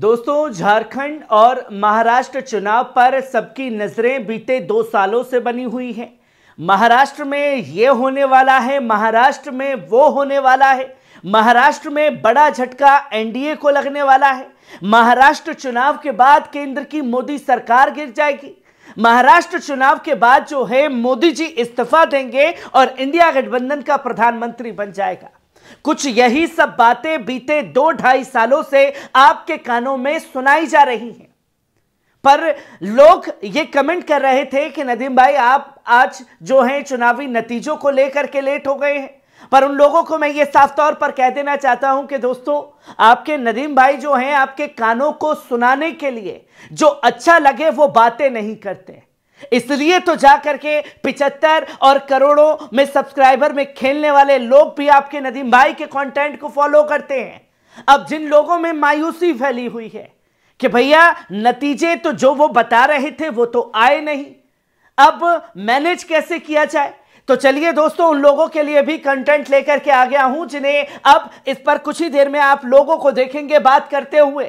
दोस्तों झारखंड और महाराष्ट्र चुनाव पर सबकी नज़रें बीते दो सालों से बनी हुई हैं महाराष्ट्र में ये होने वाला है महाराष्ट्र में वो होने वाला है महाराष्ट्र में बड़ा झटका एनडीए को लगने वाला है महाराष्ट्र चुनाव के बाद केंद्र की मोदी सरकार गिर जाएगी महाराष्ट्र चुनाव के बाद जो है मोदी जी इस्तीफा देंगे और इंडिया गठबंधन का प्रधानमंत्री बन जाएगा कुछ यही सब बातें बीते दो ढाई सालों से आपके कानों में सुनाई जा रही हैं पर लोग ये कमेंट कर रहे थे कि नदीम भाई आप आज जो हैं चुनावी नतीजों को लेकर के लेट हो गए हैं पर उन लोगों को मैं ये साफ तौर पर कह देना चाहता हूं कि दोस्तों आपके नदीम भाई जो हैं आपके कानों को सुनाने के लिए जो अच्छा लगे वो बातें नहीं करते इसलिए तो जाकर के पिचहत्तर और करोड़ों में सब्सक्राइबर में खेलने वाले लोग भी आपके नदीम भाई के कंटेंट को फॉलो करते हैं अब जिन लोगों में मायूसी फैली हुई है कि भैया नतीजे तो जो वो बता रहे थे वो तो आए नहीं अब मैनेज कैसे किया जाए तो चलिए दोस्तों उन लोगों के लिए भी कंटेंट लेकर के आ गया हूं जिन्हें अब इस पर कुछ ही देर में आप लोगों को देखेंगे बात करते हुए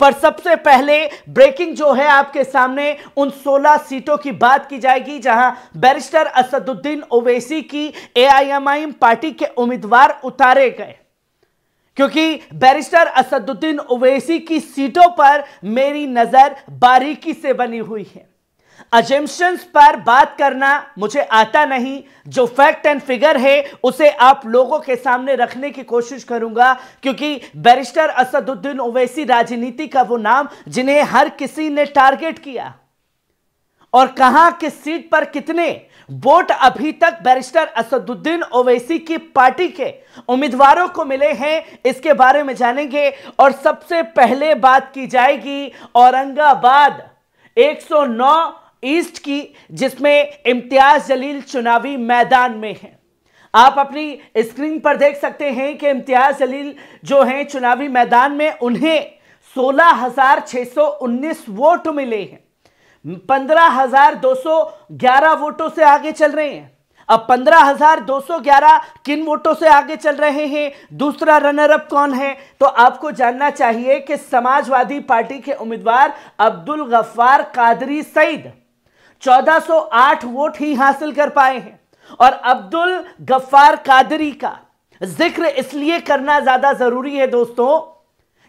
पर सबसे पहले ब्रेकिंग जो है आपके सामने उन 16 सीटों की बात की जाएगी जहां बैरिस्टर असदुद्दीन ओवैसी की एआईएमआईएम पार्टी के उम्मीदवार उतारे गए क्योंकि बैरिस्टर असदुद्दीन ओवैसी की सीटों पर मेरी नजर बारीकी से बनी हुई है अजेम्पन्स पर बात करना मुझे आता नहीं जो फैक्ट एंड फिगर है उसे आप लोगों के सामने रखने की कोशिश करूंगा क्योंकि बैरिस्टर असदुद्दीन ओवैसी राजनीति का वो नाम जिन्हें हर किसी ने टारगेट किया और कहा किस सीट पर कितने वोट अभी तक बैरिस्टर असदुद्दीन ओवैसी की पार्टी के उम्मीदवारों को मिले हैं इसके बारे में जानेंगे और सबसे पहले बात की जाएगी औरंगाबाद 109 ईस्ट की जिसमें इम्तियाज जलील चुनावी मैदान में हैं आप अपनी स्क्रीन पर देख सकते हैं कि इम्तियाज जलील जो हैं चुनावी मैदान में उन्हें 16,619 वोट मिले हैं 15,211 वोटों से आगे चल रहे हैं अब 15,211 किन वोटों से आगे चल रहे हैं दूसरा रनर अप कौन है तो आपको जानना चाहिए कि समाजवादी पार्टी के उम्मीदवार अब्दुल गफ्फार कादरी सईद 1408 वोट ही हासिल कर पाए हैं और अब्दुल गफ्फार कादरी का जिक्र इसलिए करना ज़्यादा ज़रूरी है दोस्तों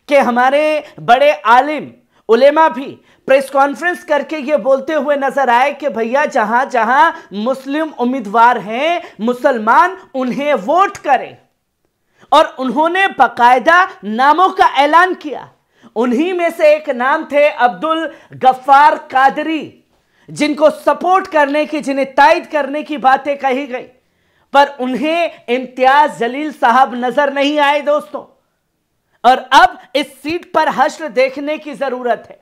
कि हमारे बड़े आलिम उलेमा भी प्रेस कॉन्फ्रेंस करके ये बोलते हुए नजर आए कि भैया जहां जहां मुस्लिम उम्मीदवार हैं मुसलमान उन्हें वोट करें और उन्होंने बाकायदा नामों का ऐलान किया उन्हीं में से एक नाम थे अब्दुल गफ्फार कादरी जिनको सपोर्ट करने की जिन्हें तायद करने की बातें कही गई पर उन्हें इम्तियाज जलील साहब नजर नहीं आए दोस्तों और अब इस सीट पर हश्र देखने की जरूरत है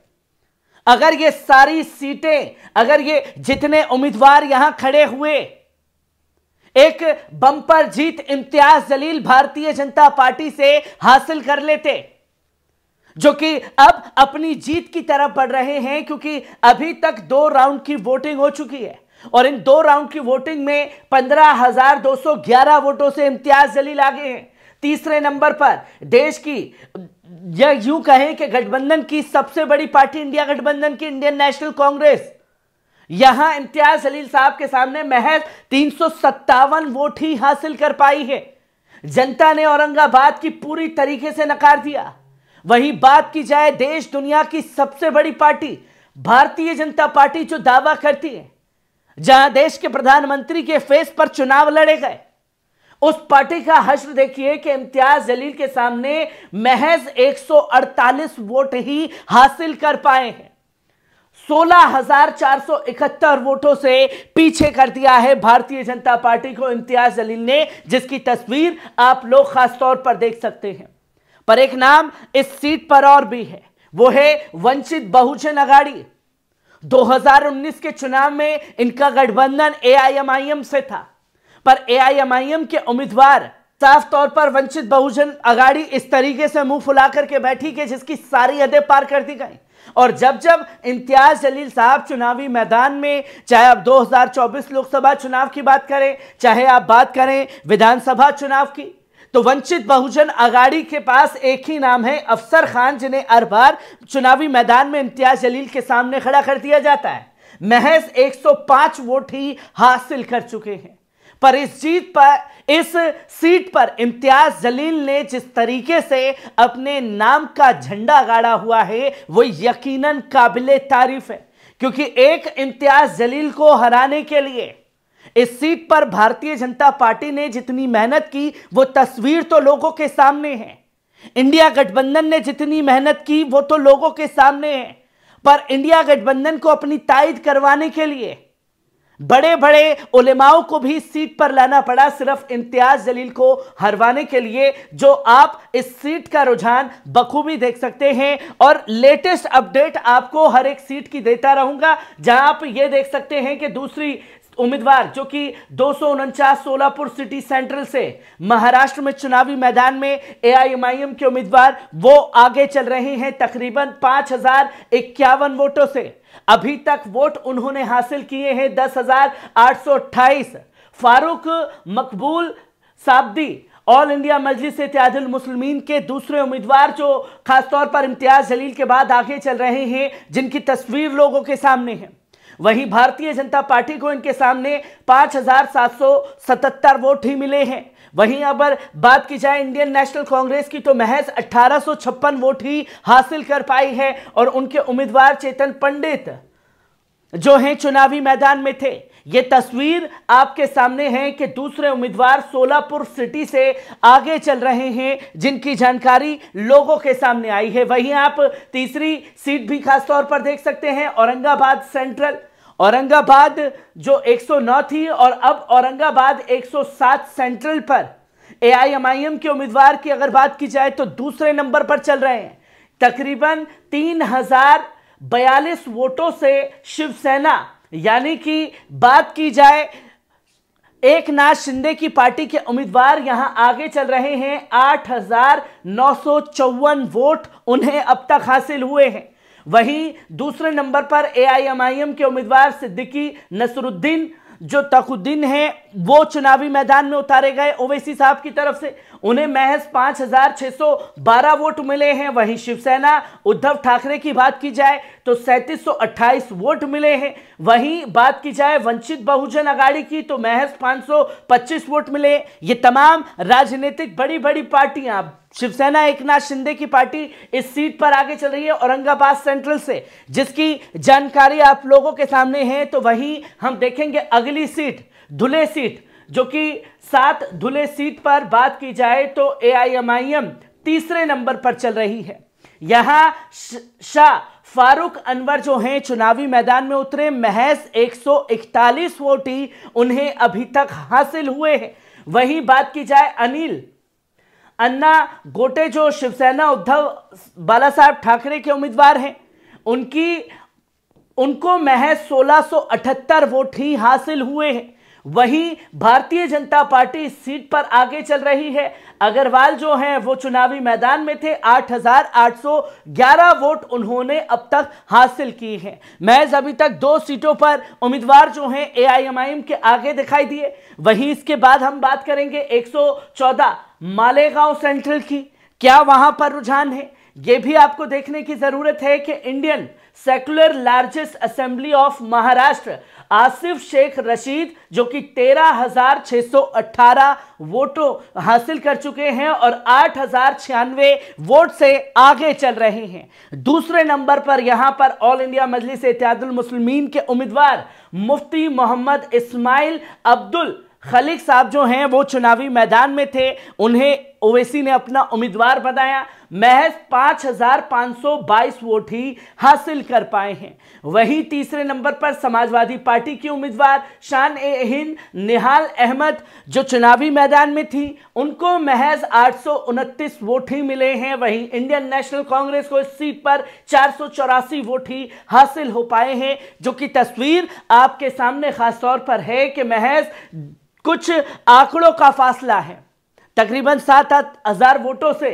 अगर ये सारी सीटें अगर ये जितने उम्मीदवार यहां खड़े हुए एक बम्पर जीत इम्तियाज जलील भारतीय जनता पार्टी से हासिल कर लेते जो कि अब अपनी जीत की तरफ बढ़ रहे हैं क्योंकि अभी तक दो राउंड की वोटिंग हो चुकी है और इन दो राउंड की वोटिंग में 15,211 वोटों से इम्तियाज जलील आगे हैं तीसरे नंबर पर देश की या यूं कहें कि गठबंधन की सबसे बड़ी पार्टी इंडिया गठबंधन की इंडियन नेशनल कांग्रेस यहां इम्तियाज जलील साहब के सामने महज तीन वोट ही हासिल कर पाई है जनता ने औरंगाबाद की पूरी तरीके से नकार दिया वहीं बात की जाए देश दुनिया की सबसे बड़ी पार्टी भारतीय जनता पार्टी जो दावा करती है जहां देश के प्रधानमंत्री के फेस पर चुनाव लड़े गए उस पार्टी का हश्र देखिए कि इम्तियाज जलील के सामने महज 148 वोट ही हासिल कर पाए हैं 16,471 वोटों से पीछे कर दिया है भारतीय जनता पार्टी को इम्तियाज जलील ने जिसकी तस्वीर आप लोग खासतौर पर देख सकते हैं पर एक नाम इस सीट पर और भी है वो है वंचित बहुजन अगाड़ी 2019 के चुनाव में इनका गठबंधन एआईएमआईएम से था पर एआईएमआईएम के उम्मीदवार साफ तौर पर वंचित बहुजन अगाड़ी इस तरीके से मुंह फुला करके बैठी गई जिसकी सारी हदें पार कर दी गई और जब जब इम्तियाज जलील साहब चुनावी मैदान में चाहे आप 2024 लोकसभा चुनाव की बात करें चाहे आप बात करें विधानसभा चुनाव की तो वंचित बहुजन अगाड़ी के पास एक ही नाम है अफसर खान जिन्हें हर बार चुनावी मैदान में इम्तियाज जलील के सामने खड़ा कर दिया जाता है महज 105 वोट ही हासिल कर चुके हैं पर इस जीत पर इस सीट पर इम्तियाज जलील ने जिस तरीके से अपने नाम का झंडा गाड़ा हुआ है वो यकीनन काबिल तारीफ है क्योंकि एक इम्तियाज जलील को हराने के लिए इस सीट पर भारतीय जनता पार्टी ने जितनी मेहनत की वो तस्वीर तो लोगों के सामने है इंडिया गठबंधन ने जितनी मेहनत की वो तो लोगों के सामने है पर इंडिया गठबंधन को अपनी तायद करवाने के लिए बड़े बड़े उलेमाओं को भी सीट पर लाना पड़ा सिर्फ इम्तियाज जलील को हरवाने के लिए जो आप इस सीट का रुझान बखूबी देख सकते हैं और लेटेस्ट अपडेट आपको हर एक सीट की देता रहूंगा जहां आप ये देख सकते हैं कि दूसरी उम्मीदवार जो कि दो सोलापुर सिटी सेंट्रल से महाराष्ट्र में चुनावी मैदान में एआईएमआईएम के उम्मीदवार वो आगे चल रहे हैं तकरीबन पांच वोटों से अभी तक वोट उन्होंने हासिल किए हैं दस फारूक मकबूल साबदी ऑल इंडिया मजलिस इत्यादिल मुसलमिन के दूसरे उम्मीदवार जो खासतौर पर इम्तियाज जलील के बाद आगे चल रहे हैं जिनकी तस्वीर लोगों के सामने है वहीं भारतीय जनता पार्टी को इनके सामने 5,777 वोट ही मिले हैं वहीं अगर बात की जाए इंडियन नेशनल कांग्रेस की तो महज अठारह वोट ही हासिल कर पाई है और उनके उम्मीदवार चेतन पंडित जो हैं चुनावी मैदान में थे ये तस्वीर आपके सामने है कि दूसरे उम्मीदवार सोलापुर सिटी से आगे चल रहे हैं जिनकी जानकारी लोगों के सामने आई है वहीं आप तीसरी सीट भी खासतौर पर देख सकते हैं औरंगाबाद सेंट्रल औरंगाबाद जो 109 थी और अब औरंगाबाद 107 सेंट्रल पर एआईएमआईएम के उम्मीदवार की अगर बात की जाए तो दूसरे नंबर पर चल रहे हैं तकरीबन तीन हजार बयालीस वोटों से शिवसेना यानी कि बात की जाए एक नाथ शिंदे की पार्टी के उम्मीदवार यहां आगे चल रहे हैं आठ हजार नौ सौ चौवन वोट उन्हें अब तक हासिल हुए हैं वहीं दूसरे नंबर पर एआईएमआईएम के उम्मीदवार सिद्दीकी नसरुद्दीन जो तकुद्दीन है वो चुनावी मैदान में उतारे गए ओवैसी साहब की तरफ से उन्हें महज पांच हजार छह सौ बारह वोट मिले हैं वहीं शिवसेना उद्धव ठाकरे की बात की जाए तो सैंतीस सौ अट्ठाईस वोट मिले हैं वहीं बात की जाए वंचित बहुजन अगाड़ी की तो महज पांच सौ पच्चीस वोट मिले ये तमाम राजनीतिक बड़ी बड़ी पार्टियां शिवसेना एक नाथ शिंदे की पार्टी इस सीट पर आगे चल रही है औरंगाबाद सेंट्रल से जिसकी जानकारी आप लोगों के सामने है तो वहीं हम देखेंगे अगली सीट धुले सीट जो कि सात धुले सीट पर बात की जाए तो एआईएमआईएम तीसरे नंबर पर चल रही है यहां शाह फारूक अनवर जो हैं चुनावी मैदान में उतरे महज 141 वोट ही उन्हें अभी तक हासिल हुए हैं वहीं बात की जाए अनिल अन्ना गोटे जो शिवसेना उद्धव बाला साहब ठाकरे के उम्मीदवार हैं उनकी उनको महज 1678 वोट ही हासिल हुए हैं वहीं भारतीय जनता पार्टी इस सीट पर आगे चल रही है अग्रवाल जो हैं वो चुनावी मैदान में थे 8,811 वोट उन्होंने अब तक हासिल किए हैं महज अभी तक दो सीटों पर उम्मीदवार जो हैं एआईएमआईएम के आगे दिखाई दिए वहीं इसके बाद हम बात करेंगे 114 मालेगांव सेंट्रल की क्या वहां पर रुझान है यह भी आपको देखने की जरूरत है कि Indian secular largest assembly of Maharashtra Asif Shaikh Rashid जो कि 13,618 वोटों हासिल कर चुके हैं और आठ वोट से आगे चल रहे हैं दूसरे नंबर पर यहां पर ऑल इंडिया मजलिस इत्यादुल मुस्लिमीन के उम्मीदवार मुफ्ती मोहम्मद इस्माइल अब्दुल खलिक साहब जो हैं वो चुनावी मैदान में थे उन्हें ओवैसी ने अपना उम्मीदवार बनाया महज 5,522 वोट ही हासिल कर पाए हैं वहीं तीसरे नंबर पर समाजवादी पार्टी की उम्मीदवार शान ए हिंद निहाल अहमद जो चुनावी मैदान में थी उनको महज आठ वोट ही मिले हैं वहीं इंडियन नेशनल कांग्रेस को इस सीट पर चार वोट ही हासिल हो पाए हैं जो कि तस्वीर आपके सामने खासतौर पर है कि महज कुछ आंकड़ों का फासला है तकरीबन सात आठ हजार वोटों से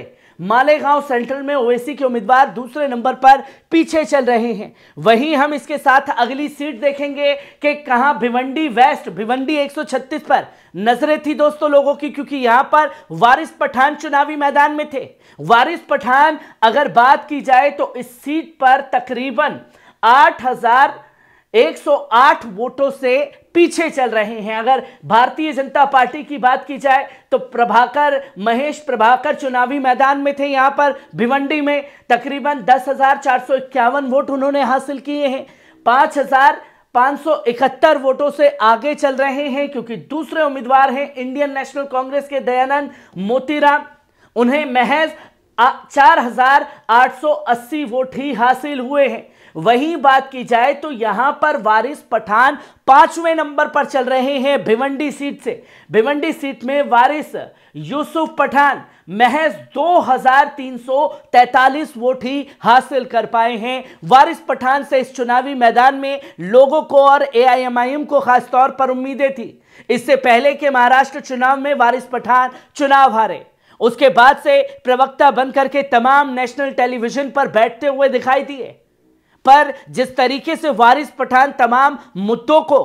मालेगांव सेंट्रल में ओवैसी के उम्मीदवार दूसरे नंबर पर पीछे चल रहे हैं वहीं हम इसके साथ अगली सीट देखेंगे कि कहां भिवंडी वेस्ट भिवंडी 136 पर नजरें थी दोस्तों लोगों की क्योंकि यहां पर वारिस पठान चुनावी मैदान में थे वारिस पठान अगर बात की जाए तो इस सीट पर तकरीबन आठ हजार 108 वोटों से पीछे चल रहे हैं अगर भारतीय जनता पार्टी की बात की जाए तो प्रभाकर महेश प्रभाकर चुनावी मैदान में थे यहां पर भिवंडी में तकरीबन दस वोट उन्होंने हासिल किए हैं सौ इकहत्तर वोटों से आगे चल रहे हैं क्योंकि दूसरे उम्मीदवार हैं इंडियन नेशनल कांग्रेस के दयानंद मोतीराम उन्हें महज अस्सी वोट ही हासिल हुए हैं वही बात की जाए तो यहां पर वारिस पठान पांचवें नंबर पर चल रहे हैं भिवंडी सीट से भिवंडी सीट में वारिस यूसुफ पठान महज 2,343 वोट ही हासिल कर पाए हैं वारिस पठान से इस चुनावी मैदान में लोगों को और एआईएमआईएम को खासतौर पर उम्मीदें थी इससे पहले के महाराष्ट्र चुनाव में वारिस पठान चुनाव हारे उसके बाद से प्रवक्ता बनकर के तमाम नेशनल टेलीविजन पर बैठते हुए दिखाई दिए पर जिस तरीके से वारिस पठान तमाम मुद्दों को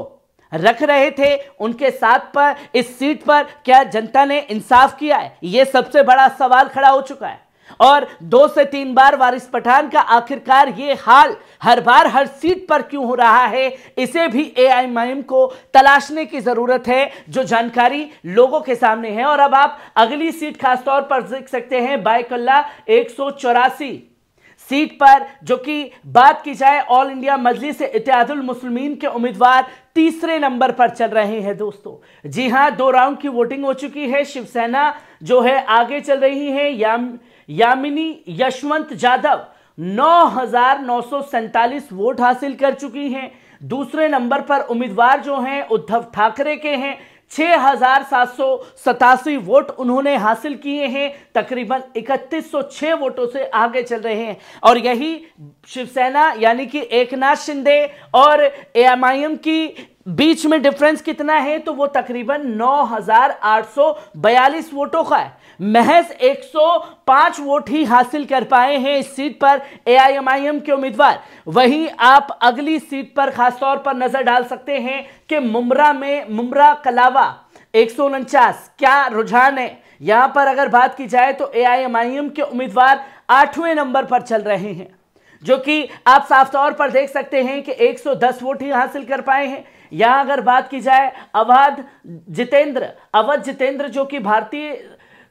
रख रहे थे उनके साथ पर इस सीट पर क्या जनता ने इंसाफ किया है यह सबसे बड़ा सवाल खड़ा हो चुका है और दो से तीन बार वारिस पठान का आखिरकार ये हाल हर बार हर सीट पर क्यों हो रहा है इसे भी एआईएमआईएम को तलाशने की जरूरत है जो जानकारी लोगों के सामने है और अब आप अगली सीट खासतौर पर देख सकते हैं बायकल्ला एक सौ चौरासी सीट पर जो कि बात की जाए ऑल इंडिया मजलिस इतिहादुल मुस्लिमीन के उम्मीदवार तीसरे नंबर पर चल रहे हैं दोस्तों जी हां दो राउंड की वोटिंग हो चुकी है शिवसेना जो है आगे चल रही है याम यामिनी यशवंत जाधव नौ हजार नौ सौ वोट हासिल कर चुकी हैं दूसरे नंबर पर उम्मीदवार जो हैं उद्धव ठाकरे के हैं 6,787 वोट उन्होंने हासिल किए हैं तकरीबन 3106 वोटों से आगे चल रहे हैं और यही शिवसेना यानी कि एकनाथ शिंदे और एएमआईएम की बीच में डिफरेंस कितना है तो वो तकरीबन 9,842 वोटों का है महज 105 वोट ही हासिल कर पाए हैं इस सीट पर एआईएमआईएम के उम्मीदवार वहीं आप अगली सीट पर खासतौर पर नजर डाल सकते हैं कि मुमरा में मुमरा कलावा एक क्या रुझान है यहां पर अगर बात की जाए तो एआईएमआईएम के उम्मीदवार आठवें नंबर पर चल रहे हैं जो कि आप साफ तौर पर देख सकते हैं कि 110 वोट ही हासिल कर पाए हैं यहां अगर बात की जाए अवध जितेंद्र अवध जितेंद्र जो कि भारतीय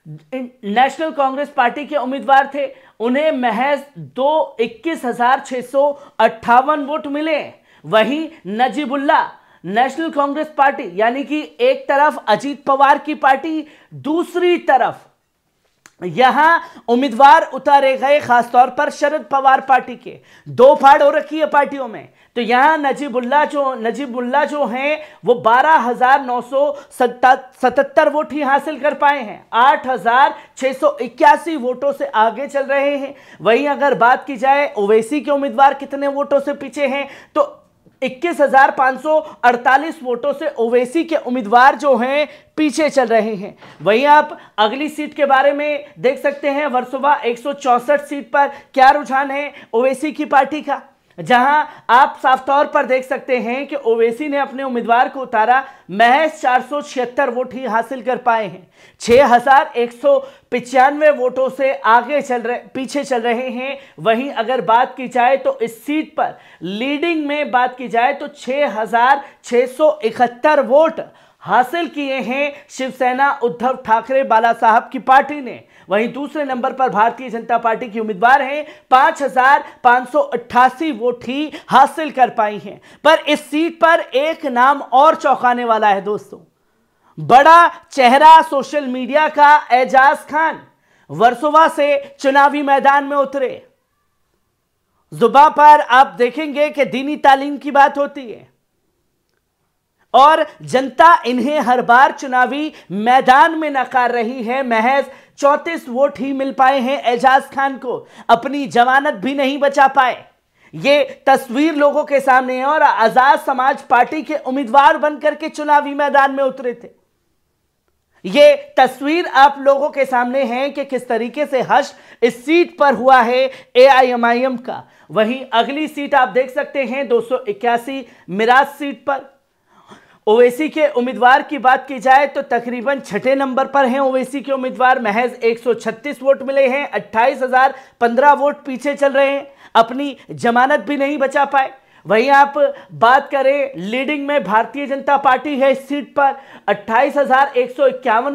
नेशनल कांग्रेस पार्टी के उम्मीदवार थे उन्हें महज दो इक्कीस हजार छह सौ अट्ठावन वोट मिले वहीं नजीबुल्ला नेशनल कांग्रेस पार्टी यानी कि एक तरफ अजीत पवार की पार्टी दूसरी तरफ यहां उम्मीदवार उतारे गए खासतौर पर शरद पवार पार्टी के दो फाड़ हो रखी है पार्टियों में तो यहाँ नजीबुल्ला जो नजीबुल्ला जो हैं वो बारह हजार नौ सौ सतहत्तर वोट ही हासिल कर पाए हैं आठ हजार छः सौ इक्यासी वोटों से आगे चल रहे हैं वहीं अगर बात की जाए ओवैसी के उम्मीदवार कितने वोटों से पीछे हैं तो इक्कीस हजार पाँच सौ अड़तालीस वोटों से ओवैसी के उम्मीदवार जो हैं पीछे चल रहे हैं वहीं आप अगली सीट के बारे में देख सकते हैं वर्सोवा एक सीट पर क्या रुझान है ओवैसी की पार्टी का जहां आप साफ तौर पर देख सकते हैं कि ओवैसी ने अपने उम्मीदवार को उतारा महज चार वोट ही हासिल कर पाए हैं छह हजार एक सौ पिचानवे वोटों से आगे चल रहे पीछे चल रहे हैं वहीं अगर बात की जाए तो इस सीट पर लीडिंग में बात की जाए तो छह हजार छह सौ इकहत्तर वोट हासिल किए हैं शिवसेना उद्धव ठाकरे बाला साहब की पार्टी ने वहीं दूसरे नंबर पर भारतीय जनता पार्टी की उम्मीदवार हैं पांच हजार पांच सौ अट्ठासी वोट ही हासिल कर पाई हैं पर इस सीट पर एक नाम और चौंकाने वाला है दोस्तों बड़ा चेहरा सोशल मीडिया का एजाज खान वर्सोवा से चुनावी मैदान में उतरे जुबा पर आप देखेंगे कि दीनी तालीम की बात होती है और जनता इन्हें हर बार चुनावी मैदान में नकार रही है महज चौतीस वोट ही मिल पाए हैं एजाज खान को अपनी जमानत भी नहीं बचा पाए ये तस्वीर लोगों के सामने है और आजाद समाज पार्टी के उम्मीदवार बनकर के चुनावी मैदान में उतरे थे ये तस्वीर आप लोगों के सामने है कि किस तरीके से हर्ष इस सीट पर हुआ है एआईएमआईएम का वहीं अगली सीट आप देख सकते हैं दो मिराज सीट पर ओवैसी के उम्मीदवार की बात की जाए तो तकरीबन छठे नंबर पर हैं ओवैसी के उम्मीदवार महज 136 वोट मिले हैं 28,015 वोट पीछे चल रहे हैं अपनी जमानत भी नहीं बचा पाए वहीं आप बात करें लीडिंग में भारतीय जनता पार्टी है इस सीट पर अट्ठाईस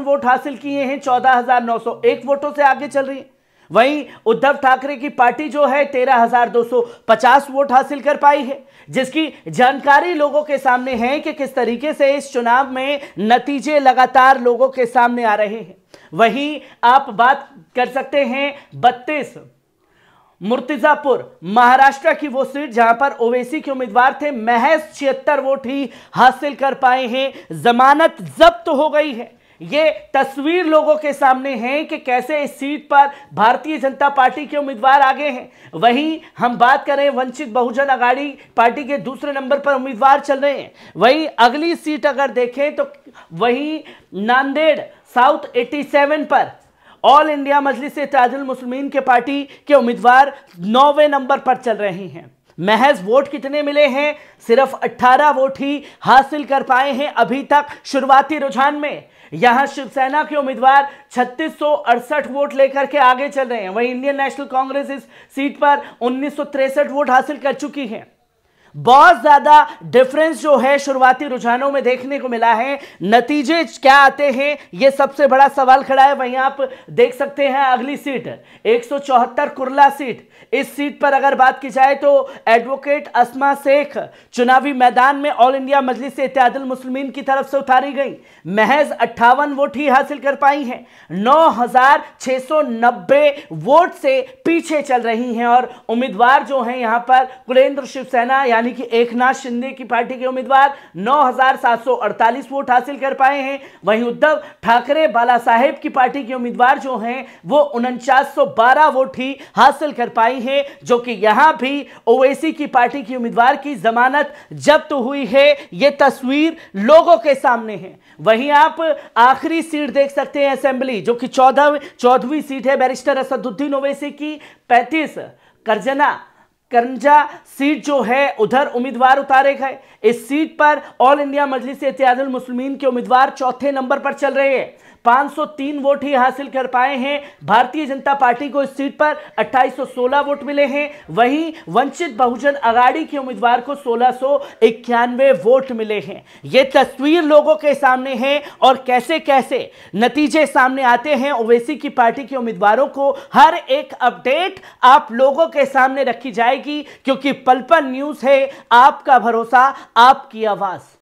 वोट हासिल किए हैं 14,901 वोटों से आगे चल रही है वहीं उद्धव ठाकरे की पार्टी जो है 13,250 वोट हासिल कर पाई है जिसकी जानकारी लोगों के सामने है कि किस तरीके से इस चुनाव में नतीजे लगातार लोगों के सामने आ रहे हैं वहीं आप बात कर सकते हैं बत्तीस मुर्तिजापुर महाराष्ट्र की वो सीट जहां पर ओवैसी के उम्मीदवार थे महज छिहत्तर वोट ही हासिल कर पाए हैं जमानत जब्त हो गई है ये तस्वीर लोगों के सामने है कि कैसे इस सीट पर भारतीय जनता पार्टी के उम्मीदवार आगे हैं वहीं हम बात करें वंचित बहुजन अगाड़ी पार्टी के दूसरे नंबर पर उम्मीदवार चल रहे हैं वहीं अगली सीट अगर देखें तो वहीं नांदेड़ साउथ 87 पर ऑल इंडिया मजलिस ताजुल मुसलमिन के पार्टी के उम्मीदवार नौवे नंबर पर चल रहे हैं महज वोट कितने मिले हैं सिर्फ 18 वोट ही हासिल कर पाए हैं अभी तक शुरुआती रुझान में यहां शिवसेना के उम्मीदवार छत्तीस वोट लेकर के आगे चल रहे हैं वहीं इंडियन नेशनल कांग्रेस इस सीट पर उन्नीस वोट हासिल कर चुकी है बहुत ज़्यादा डिफरेंस जो है शुरुआती रुझानों में देखने को मिला है नतीजे क्या आते हैं ये सबसे बड़ा सवाल खड़ा है वहीं आप देख सकते हैं अगली सीट एक कुरला सीट इस सीट पर अगर बात की जाए तो एडवोकेट असमा शेख चुनावी मैदान में ऑल इंडिया मजलिस इत्यादल मुस्लिमीन की तरफ से उतारी गई महज अट्ठावन वोट ही हासिल कर पाई हैं नौ वोट से पीछे चल रही हैं और उम्मीदवार जो हैं यहां पर कुलेंद्र शिवसेना यानी कि एकनाथ शिंदे की पार्टी के उम्मीदवार 9,748 वोट हासिल कर पाए हैं वहीं उद्धव ठाकरे बाला साहेब की पार्टी के उम्मीदवार जो हैं वो उनचास वोट ही हासिल कर पाई हैं जो कि यहां भी ओवैसी की पार्टी की उम्मीदवार की जमानत जब्त हुई है ये तस्वीर लोगों के सामने है वहीं आप आखिरी सीट देख सकते हैं असेंबली जो कि चौदह चौदहवीं सीट है बैरिस्टर असदुद्दीन ओवैसी की पैंतीस करजना करंजा सीट जो है उधर उम्मीदवार उतारे गए इस सीट पर ऑल इंडिया मजलिस एहतियाजुल मुस्लिमीन के उम्मीदवार चौथे नंबर पर चल रहे हैं 503 वोट ही हासिल कर पाए हैं भारतीय जनता पार्टी को इस सीट पर 2816 वोट मिले हैं वहीं वंचित बहुजन अगाड़ी के उम्मीदवार को सोलह वोट मिले हैं ये तस्वीर लोगों के सामने है और कैसे कैसे नतीजे सामने आते हैं ओवैसी की पार्टी के उम्मीदवारों को हर एक अपडेट आप लोगों के सामने रखी जाएगी क्योंकि पलपल न्यूज है आपका भरोसा आपकी आवाज